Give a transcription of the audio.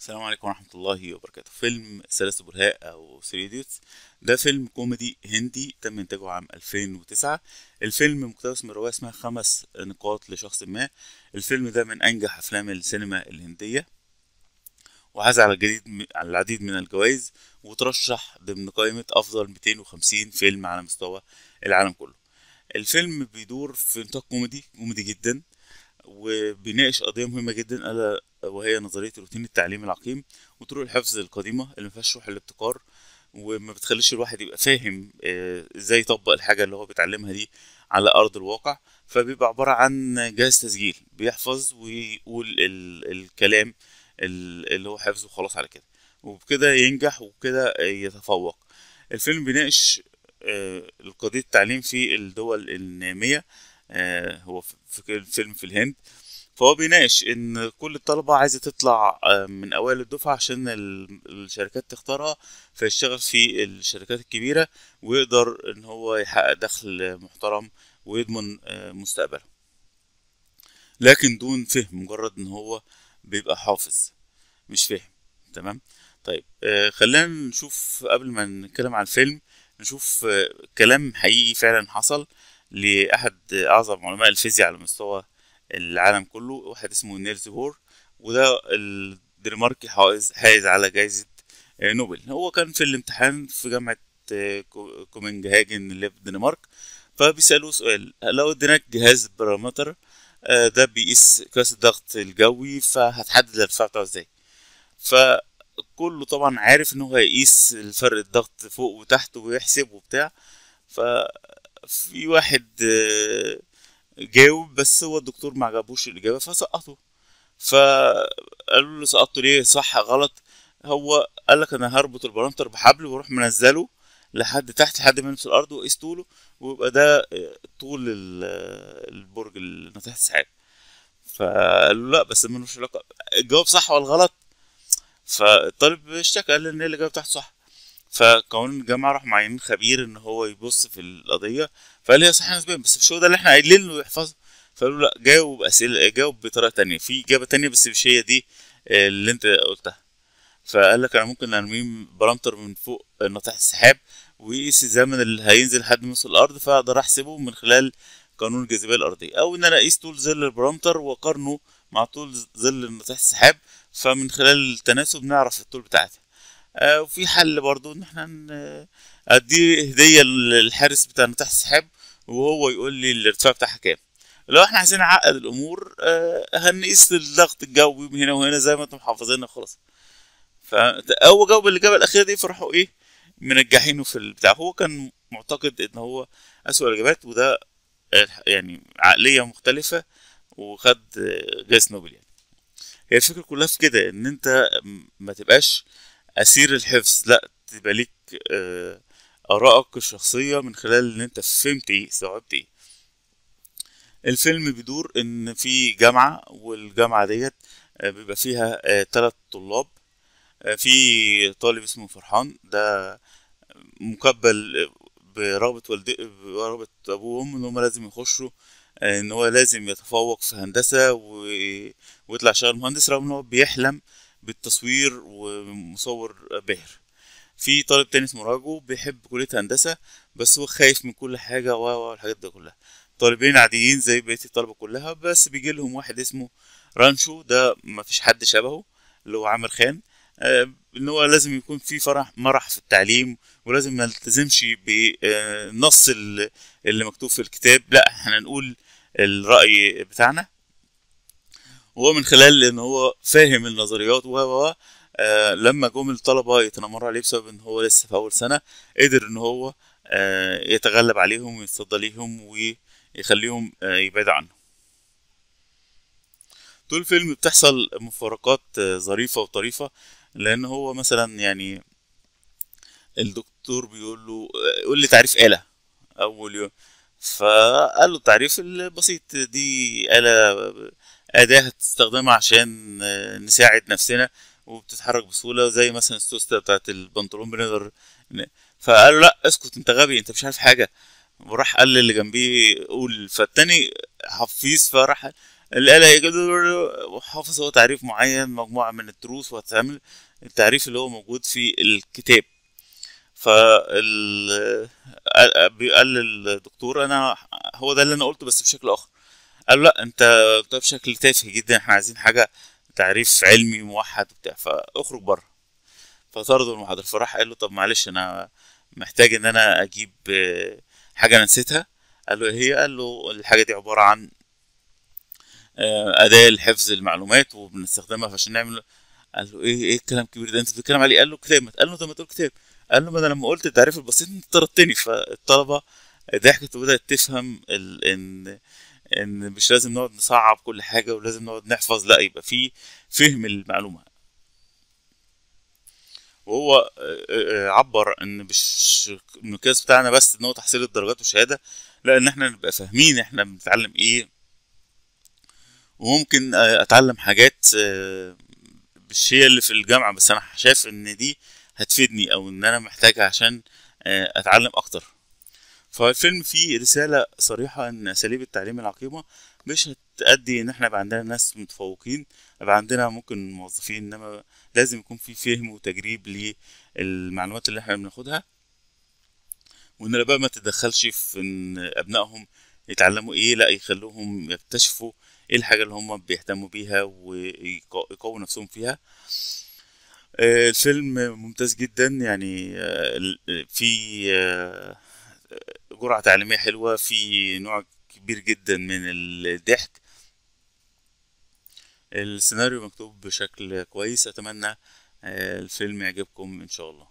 السلام عليكم ورحمة الله وبركاته فيلم ثلاث برهاء أو ثري ديوتس ده فيلم كوميدي هندي تم إنتاجه عام 2009 الفيلم مقتبس من رواية اسمها خمس نقاط لشخص ما الفيلم ده من أنجح أفلام السينما الهندية وحاز على الجديد على العديد من الجوائز وترشح ضمن قائمة أفضل 250 فيلم على مستوى العالم كله الفيلم بيدور في نطاق كوميدي كوميدي جدا وبيناقش قضية مهمة جدا ألا وهي نظريه روتين التعليم العقيم وطرق الحفظ القديمه اللي ما فيهاش روح الابتكار وما بتخليش الواحد يبقى فاهم آه، ازاي يطبق الحاجه اللي هو بيتعلمها دي على ارض الواقع فبيبقى عباره عن جهاز تسجيل بيحفظ ويقول ال الكلام اللي هو حفظه خلاص على كده وبكده ينجح وبكده يتفوق الفيلم بيناقش آه، قضية التعليم في الدول النامية آه، هو في فيلم في الهند فهو بيناقش ان كل الطلبه عايزه تطلع آه، من اوائل الدفعه عشان الشركات تختارها فيشتغل في الشركات الكبيره ويقدر ان هو يحقق دخل محترم ويضمن آه، مستقبله لكن دون فهم مجرد ان هو بيبقى حافظ مش فهم تمام طيب آه، خلينا نشوف قبل ما نتكلم عن الفيلم نشوف كلام حقيقي فعلا حصل لاحد اعظم علماء الفيزياء على مستوى العالم كله واحد اسمه نيلز بور وده الدنماركي حائز حائز على جائزة نوبل هو كان في الامتحان في جامعة آه، كومنجهاجن اللي في الدنمارك فبيسألوه سؤال لو اديناك جهاز بارامتر آه، ده بيقيس قياس الضغط الجوي فهتحدد الارتفاع بتاعه ازاي فكله طبعا عارف ان هو هيقيس الفرق الضغط فوق وتحت ويحسب وبتاع ففي واحد آه، جاوب بس هو الدكتور ما عجبوش الاجابه فسقطه فقالوا له سقطته ليه صح غلط هو قال لك انا هربط البرانتر بحبل واروح منزله لحد تحت لحد ما يلمس الارض واقيس طوله ويبقى ده طول البرج اللي ناطح السحاب فقالوا لا بس ملوش علاقه الجواب صح ولا غلط فالطالب اشتكى قال ان هي الاجابه بتاعته صح فقانون الجامعه راح معينين خبير ان هو يبص في القضيه فقال هي صحيحه نسبيا بس مش هو ده اللي احنا قايلين له يحفظه فقالوا لا جاوب اسئله جاوب بطريقه تانية في اجابه تانية بس مش هي دي آه، اللي انت قلتها فقال لك انا ممكن ارميه برامتر من فوق ناطح السحاب ويقيس الزمن اللي هينزل لحد ما يوصل الارض فاقدر احسبه من خلال قانون الجاذبيه الارضيه او ان انا اقيس طول ظل البرامتر واقارنه مع طول ظل ناطح السحاب فمن خلال التناسب نعرف الطول بتاعتها آه، وفي حل برضو ان احنا اديه هديه للحارس بتاع متاح السحاب وهو يقول لي الارتفاع بتاعها كام لو احنا عايزين نعقد الامور آه، هنقيس الضغط الجوي من هنا وهنا زي ما انتم محافظين خلاص فهو جاوب الاجابه الاخيره دي فراحوا ايه منجحينه في البتاع هو كان معتقد ان هو اسوأ الاجابات وده آه، يعني عقليه مختلفه وخد جايز نوبل يعني هي الفكره كلها في كده ان انت ما تبقاش اسير الحفظ لا تبقى ليك آه، ارائك الشخصيه من خلال ان انت فهمت ايه استوعبت ايه الفيلم بيدور ان في جامعه والجامعه ديت آه، بيبقى فيها آه، تلات طلاب في طالب اسمه فرحان ده مكبل برغبة والدي برغبة أبوه وأمه إن هما لازم يخشوا إن هو لازم يتفوق في هندسة ويطلع شغال مهندس رغم إن هو بيحلم بالتصوير ومصور باهر في طالب تاني اسمه راجو بيحب كلية هندسة بس هو خايف من كل حاجة و الحاجات دي كلها طالبين عاديين زي بقية الطلبة كلها بس بيجي لهم واحد اسمه رانشو ده مفيش حد شبهه اللي هو عامر خان آه، ان هو لازم يكون في فرح مرح في التعليم ولازم ما نلتزمش بالنص آه، اللي مكتوب في الكتاب لا احنا نقول الرأي بتاعنا وهو من خلال ان هو فاهم النظريات و آه لما جم الطلبه يتنمروا عليه بسبب ان هو لسه في اول سنه قدر ان هو آه يتغلب عليهم ويتصدى ليهم ويخليهم آه يبعدوا عنه طول الفيلم بتحصل مفارقات آه، ظريفة وطريفة لأن هو مثلا يعني الدكتور بيقول له آه، قول لي تعريف آلة أول يوم فقال له التعريف البسيط دي آلة اداه هتستخدمها عشان آه، نساعد نفسنا وبتتحرك بسهوله زي مثلا السوسته بتاعت البنطلون بنقدر فقالوا لا اسكت انت غبي انت مش عارف حاجه وراح قال اللي جنبيه قول فالتاني حفيظ فراح اللي قال وحافظ هو تعريف معين مجموعه من الدروس وهتعمل التعريف اللي هو موجود في الكتاب فال قال للدكتور انا هو ده اللي انا قلته بس بشكل اخر قالوا لا انت قلتها طيب بشكل تافه جدا احنا عايزين حاجه تعريف علمي موحد وبتاع فاخرج بره فطردوا المحاضره فراح قال له طب معلش انا محتاج ان انا اجيب آه، حاجه انا نسيتها قال له إيه هي قال له الحاجه دي عباره عن آه، اداه لحفظ المعلومات وبنستخدمها عشان نعمل قال له ايه ايه الكلام الكبير ده انت بتتكلم عليه قال له كتاب قال له طب ما تقول كتاب قال له ما انا لما قلت التعريف البسيط انت طردتني فالطلبه ضحكت وبدات تفهم ال... ان ان مش لازم نقعد نصعب كل حاجه ولازم نقعد نحفظ لا يبقى في فهم المعلومه وهو آه، آه، عبر ان مش المقياس بتاعنا بس ان هو تحصيل الدرجات والشهاده لا ان احنا نبقى فاهمين احنا بنتعلم ايه وممكن آه، اتعلم حاجات مش هي اللي في الجامعه بس انا شايف ان دي هتفيدني او ان انا محتاجها عشان اتعلم اكتر فالفيلم فيه رسالة صريحة إن أساليب التعليم العقيمة مش هتأدي إن إحنا يبقى عندنا ناس متفوقين يبقى عندنا ممكن موظفين إنما لازم يكون في فهم وتجريب للمعلومات اللي إحنا بناخدها وإن الآباء ما تتدخلش في إن أبنائهم يتعلموا إيه لأ يخلوهم يكتشفوا إيه الحاجة اللي هما بيهتموا بيها ويقووا نفسهم فيها الفيلم ممتاز جدا يعني آه، في آه، جرعة تعليمية حلوة في نوع كبير جدا من الضحك السيناريو مكتوب بشكل كويس أتمنى آه، الفيلم يعجبكم إن شاء الله